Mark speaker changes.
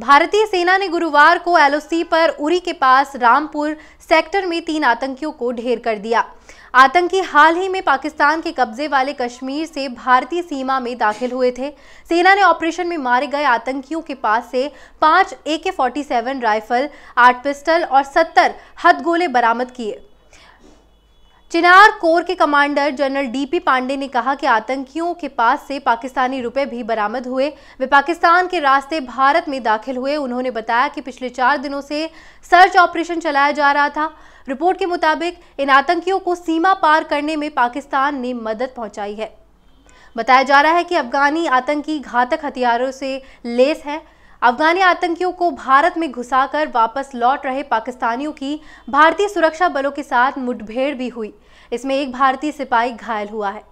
Speaker 1: भारतीय सेना ने गुरुवार को एलओसी पर उरी के पास रामपुर सेक्टर में तीन आतंकियों को ढेर कर दिया आतंकी हाल ही में पाकिस्तान के कब्जे वाले कश्मीर से भारतीय सीमा में दाखिल हुए थे सेना ने ऑपरेशन में मारे गए आतंकियों के पास से पांच ए के राइफल आठ पिस्टल और सत्तर हथगोले बरामद किए चिनार कोर के कमांडर जनरल डीपी पांडे ने कहा कि आतंकियों के पास से पाकिस्तानी रुपए भी बरामद हुए वे पाकिस्तान के रास्ते भारत में दाखिल हुए उन्होंने बताया कि पिछले चार दिनों से सर्च ऑपरेशन चलाया जा रहा था रिपोर्ट के मुताबिक इन आतंकियों को सीमा पार करने में पाकिस्तान ने मदद पहुंचाई है बताया जा रहा है कि अफगानी आतंकी घातक हथियारों से लेस है अफगानी आतंकियों को भारत में घुसाकर वापस लौट रहे पाकिस्तानियों की भारतीय सुरक्षा बलों के साथ मुठभेड़ भी हुई इसमें एक भारतीय सिपाही घायल हुआ है